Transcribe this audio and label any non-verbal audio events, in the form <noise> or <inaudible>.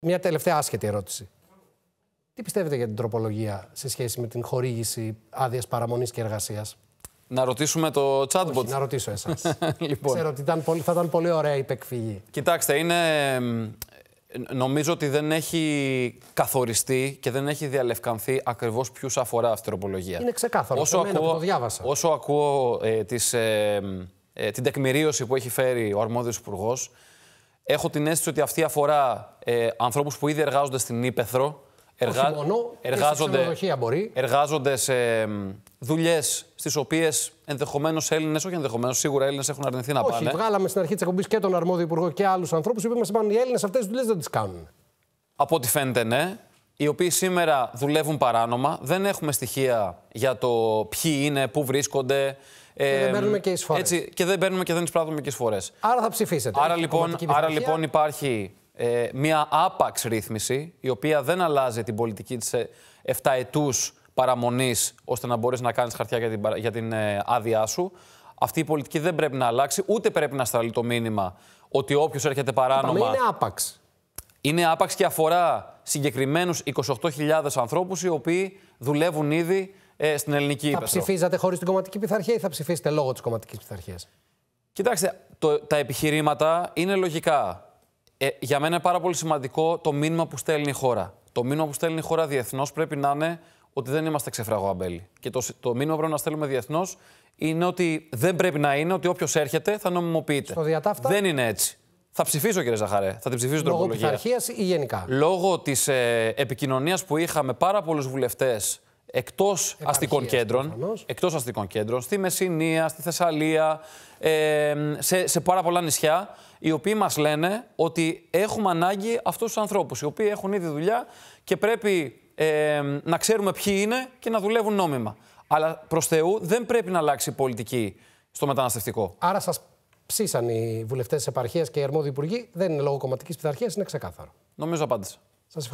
Μια τελευταία άσχετη ερώτηση. Τι πιστεύετε για την τροπολογία σε σχέση με την χορήγηση άδειας παραμονής και εργασίας. Να ρωτήσουμε το chatbot. Όχι, να ρωτήσω εσάς. <laughs> λοιπόν. Ξέρω ότι ήταν, θα ήταν πολύ ωραία η υπεκφυγή. Κοιτάξτε, είναι. Νομίζω ότι δεν έχει καθοριστεί και δεν έχει διαλευκανθεί ακριβώς ποιους αφορά αυτή η τροπολογία. Είναι ξεκάθαρο. Όσο ακούω, το διάβασα. Όσο ακούω ε, τις, ε, ε, την τεκμηρίωση που έχει φέρει ο αρμόδιος υπουργός, Έχω την αίσθηση ότι αυτή αφορά ε, ανθρώπους που ήδη εργάζονται στην Ήπεθρο. Εργα... Όχι μόνο, εργάζονται, και μπορεί. εργάζονται σε δουλειές στις οποίες ενδεχομένως Έλληνες, όχι ενδεχομένως, σίγουρα Έλληνες έχουν αρνηθεί να όχι, πάνε. Βγάλαμε στην αρχή της εκπομπής και τον αρμόδιο υπουργό και άλλους ανθρώπους που είπαν οι Έλληνες αυτές τις δουλειές δεν τις κάνουν. Από ό,τι φαίνεται, ναι οι οποίοι σήμερα δουλεύουν παράνομα. Δεν έχουμε στοιχεία για το ποιοι είναι, πού βρίσκονται. Και δεν παίρνουμε και Και δεν παίρνουμε και δεν εισπράττουμε και εισφορές. Άρα θα ψηφίσετε. Άρα λοιπόν, άρα, λοιπόν υπάρχει ε, μια άπαξ ρύθμιση, η οποία δεν αλλάζει την πολιτική της 7 ετούς παραμονής, ώστε να μπορεί να κάνεις χαρτιά για την, για την ε, άδειά σου. Αυτή η πολιτική δεν πρέπει να αλλάξει, ούτε πρέπει να στραλεί το μήνυμα ότι όποιος έρχεται παράνομα. είναι άπαξ. Είναι άπαξ και αφορά συγκεκριμένους 28.000 ανθρώπους οι οποίοι δουλεύουν ήδη ε, στην ελληνική ύπεθρο. Θα ψηφίζατε χωρίς την κομματική πειθαρχία ή θα ψηφίσετε λόγω της κομματικής πειθαρχίας. Κοιτάξτε, το, τα επιχειρήματα είναι λογικά. Ε, για μένα είναι πάρα πολύ σημαντικό το μήνυμα που στέλνει η χώρα. Το μήνυμα που στέλνει η χώρα διεθνώς πρέπει να είναι ότι δεν είμαστε ξεφραγό αμπέλι. Και το, το μήνυμα που πρέπει να στέλνουμε διεθνώς είναι ότι δεν πρέπει να είναι ότι όποιος έρχεται θα νομιμοποιείται. Στο διατάφτα. Δεν είναι έτσι. Θα ψηφίσω, κύριε Ζαχαρέ. Θα την ψηφίσω τροπολογία. Λόγω ή γενικά. Λόγω της ε, επικοινωνίας που είχαμε με πάρα πολλούς βουλευτές εκτός αστικών κέντρων. Εκτός αστικών κέντρων, στη Μεσσηνία, στη Θεσσαλία, ε, σε, σε πάρα πολλά νησιά, οι οποίοι μας λένε ότι έχουμε ανάγκη αυτούς τους ανθρώπους, οι οποίοι έχουν ήδη δουλειά και πρέπει ε, να ξέρουμε ποιοι είναι και να δουλεύουν νόμιμα. Αλλά προς Θεού δεν πρέπει να αλλάξει η πολιτική στο μεταναστευτικό. Άρα σας ψήσαν οι βουλευτές της επαρχίας και οι αρμόδιοι υπουργοί. Δεν είναι λόγω κομματικής πειθαρχίας, είναι ξεκάθαρο. Νομίζω απάντησα.